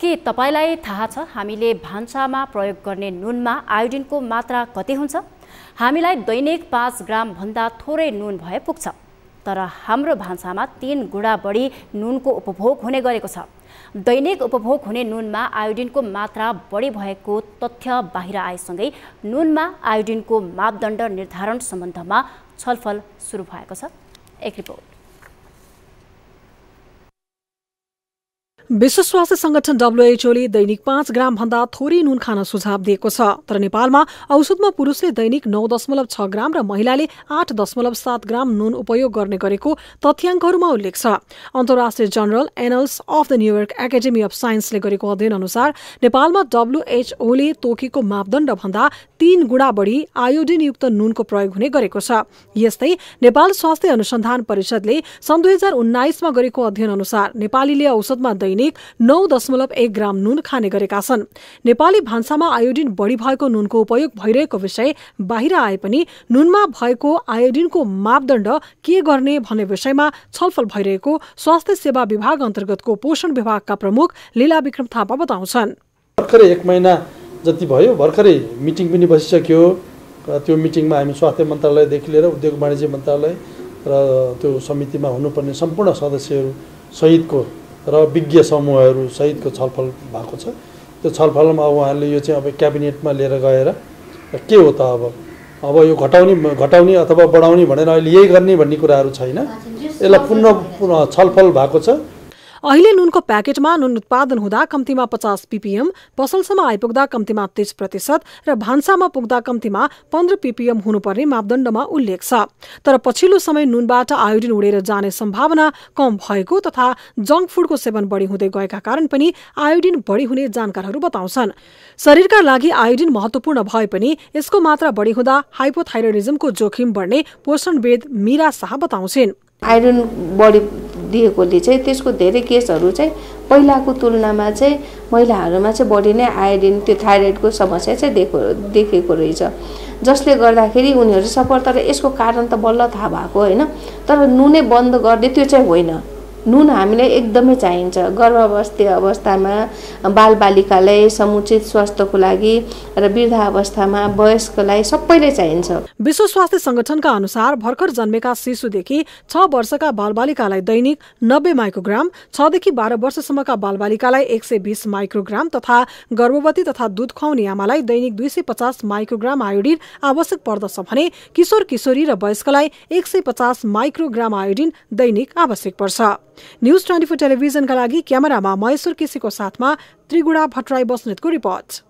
के तपाईँलाई थाहा छ हामीले भान्सामा प्रयोग गर्ने नुनमा आयोडिनको मात्रा कति हुन्छ हामीलाई दैनिक पाँच ग्रामभन्दा थोरै नुन भए पुग्छ तर हाम्रो भान्सामा तिन गुणा बढी नुनको उपभोग हुने गरेको छ दैनिक उपभोग हुने नुनमा आयोडिनको मात्रा बढी भएको तथ्य बाहिर आएसँगै नुनमा आयोडिनको मापदण्ड निर्धारण सम्बन्धमा छलफल सुरु भएको छ एक रिपोर्ट विश्व स्वास्थ्य संगठन डब्लुएचओले दैनिक पाँच ग्राम भन्दा थोरै नुन खान सुझाव दिएको छ तर नेपालमा औषधमा पुरुषले दैनिक नौ दशमलव छ ग्राम र महिलाले आठ दशमलव सात ग्राम नुन उपयोग गर्ने गरेको तथ्याङ्कहरूमा उल्लेख छ अन्तर्राष्ट्रिय general annals of the New York academy of साइन्सले गरेको अध्ययन अनुसार नेपालमा डब्लुएचओले तोकेको मापदण्ड भन्दा तीन गुणा बढी आयोडिनयुक्त नुनको प्रयोग हुने गरेको छ यस्तै नेपाल स्वास्थ्य अनुसन्धान परिषदले सन् दुई हजार उन्नाइसमा गरेको अध्ययन अनुसार नेपालीले औषधमा दैनिक नौ दशमलव एक ग्राम नुन खाने गरेका छन् नेपाली भान्सामा आयोडिन बढी भएको नुनको उपयोग भइरहेको विषय बाहिर आए पनि नुनमा भएको आयोडिनको मापदण्ड के गर्ने भन्ने विषयमा छलफल भइरहेको स्वास्थ्य सेवा विभाग अन्तर्गतको पोषण विभागका प्रमुख लीला विक्रम थापा बताउँछन् जति भयो भर्खरै मिटिङ पनि बसिसक्यो र त्यो मिटिङमा हामी स्वास्थ्य मन्त्रालयदेखि लिएर उद्योग वाणिज्य मन्त्रालय र त्यो समितिमा हुनुपर्ने सम्पूर्ण सदस्यहरू सहितको र विज्ञ समूहहरू सहितको छलफल भएको छ त्यो छलफलमा अब उहाँहरूले यो चाहिँ अब क्याबिनेटमा लिएर गएर के हो त अब अब यो घटाउने घटाउने अथवा बढाउने भनेर अहिले यही गर्ने भन्ने कुराहरू छैन यसलाई पुनः छलफल भएको छ अहिले नुनको प्याकेटमा नुन उत्पादन हुँदा कम्तीमा पचास पिपिएम पसलसम्म आइपुग्दा कम्तीमा तीस प्रतिशत र भान्सामा पुग्दा कम्तीमा पन्ध्र पिपिएम हुनुपर्ने मापदण्डमा उल्लेख छ तर पछिल्लो समय नुनबाट आयोडिन उडेर जाने सम्भावना कम भएको तथा जङ्क फुडको सेवन बढी हुँदै गएका कारण पनि आयोडिन बढी हुने जानकारहरू बताउँछन् शरीरका लागि आयोडिन महत्वपूर्ण भए पनि यसको मात्रा बढी हुँदा हाइपोथाइरोइडिजमको जोखिम बढ्ने पोषणवेद मीरा शाह बताउँछिन् आयोडिन बढी दिएकोले चाहिँ त्यसको धेरै केसहरू चाहिँ पहिलाको तुलनामा चाहिँ महिलाहरूमा चाहिँ बढी नै आयोडिन त्यो थाइरोइडको समस्या चाहिँ देखेको देखेको रहेछ जसले गर्दाखेरि उनीहरू सफल तर यसको कारण त बल्ल थाहा भएको होइन तर नुनै बन्द गर्ने त्यो चाहिँ होइन नुन हामीलाई एकदमै चाहिन्छ गर्भावस्थी अवस्थामा बालबालिकालाई समुचित स्वास्थ्यको लागि र वृद्धावस्थामा अवस्थामा वयस्कलाई सबैले चाहिन्छ विश्व स्वास्थ्य सङ्गठनका अनुसार भर्खर जन्मेका शिशुदेखि छ वर्षका बालबालिकालाई दैनिक नब्बे माइक्रोग्राम छदेखि बाह्र वर्षसम्मका बालबालिकालाई एक सय बिस माइक्रोग्राम तथा गर्भवती तथा दुध खुवाउने आमालाई दैनिक दुई सय पचास माइक्रोग्राम आयोडिन आवश्यक पर्दछ भने किशोर किशोरी र वयस्कलाई एक सय पचास माइक्रोग्राम आयोडिन दैनिक आवश्यक पर्छ न्युज ट्वेन्टी फोर टेलिभिजनका लागि क्यामेरामा महेश्वर केसीको साथमा त्रिगुडा भट्टराई बस्नेतको रिपोर्ट